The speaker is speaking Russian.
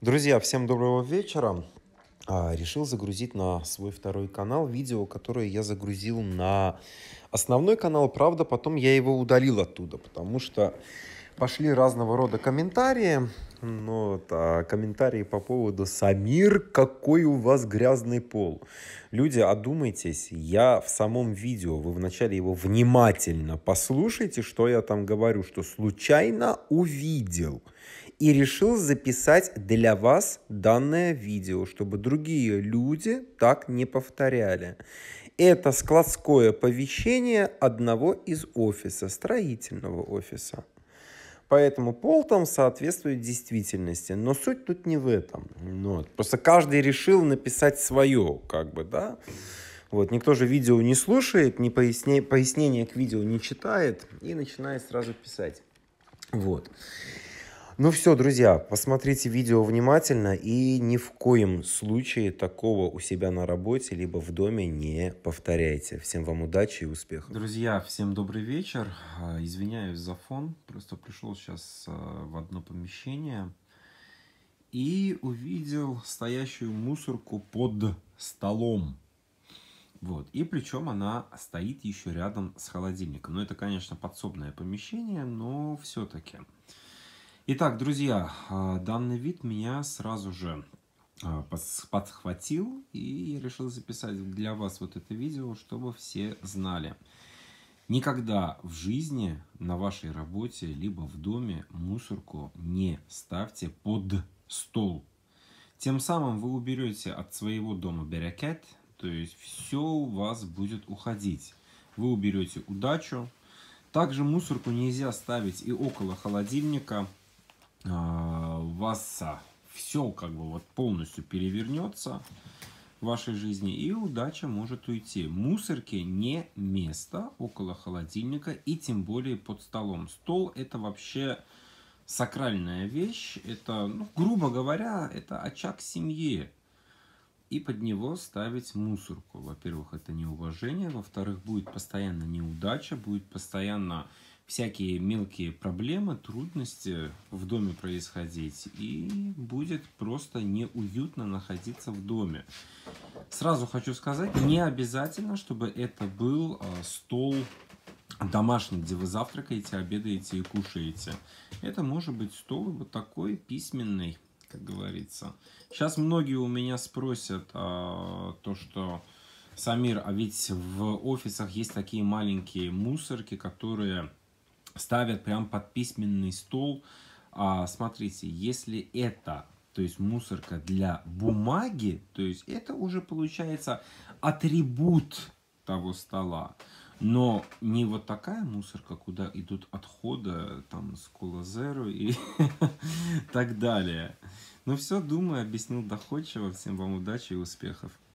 Друзья, всем доброго вечера. А, решил загрузить на свой второй канал видео, которое я загрузил на основной канал. Правда, потом я его удалил оттуда, потому что пошли разного рода комментарии. Ну, вот, а комментарии по поводу «Самир, какой у вас грязный пол?» Люди, одумайтесь, я в самом видео, вы вначале его внимательно послушайте, что я там говорю, что случайно увидел и решил записать для вас данное видео, чтобы другие люди так не повторяли. Это складское повещение одного из офиса, строительного офиса. Поэтому пол там соответствует действительности. Но суть тут не в этом. Ну вот. Просто каждый решил написать свое, как бы, да. Вот. Никто же видео не слушает, не поясне... пояснения к видео не читает и начинает сразу писать. Вот. Ну все, друзья, посмотрите видео внимательно и ни в коем случае такого у себя на работе либо в доме не повторяйте. Всем вам удачи и успехов. Друзья, всем добрый вечер. А, извиняюсь за фон, просто пришел сейчас а, в одно помещение и увидел стоящую мусорку под столом. Вот. И причем она стоит еще рядом с холодильником. Ну, это, конечно, подсобное помещение, но все-таки. Итак, друзья, а, данный вид меня сразу же а, подхватил, и я решил записать для вас вот это видео, чтобы все знали. Никогда в жизни на вашей работе, либо в доме мусорку не ставьте под стол. Тем самым вы уберете от своего дома берекет, то есть все у вас будет уходить. Вы уберете удачу. Также мусорку нельзя ставить и около холодильника, вас все как бы вот полностью перевернется в вашей жизни, и удача может уйти. мусорки не место около холодильника и тем более под столом. Стол это вообще сакральная вещь, это, ну, грубо говоря, это очаг семьи. И под него ставить мусорку. Во-первых, это неуважение, во-вторых, будет постоянно неудача, будет постоянно всякие мелкие проблемы, трудности в доме происходить, и будет просто неуютно находиться в доме. Сразу хочу сказать, не обязательно, чтобы это был а, стол домашний, где вы завтракаете, обедаете и кушаете. Это может быть стол вот такой письменный, как говорится. Сейчас многие у меня спросят а, то, что... Самир, а ведь в офисах есть такие маленькие мусорки, которые ставят прям под письменный стол. А, смотрите, если это, то есть мусорка для бумаги, то есть это уже получается атрибут того стола. Но не вот такая мусорка, куда идут отходы, там, с колозеру и так далее. Ну все, думаю, объяснил доходчиво. Всем вам удачи и успехов.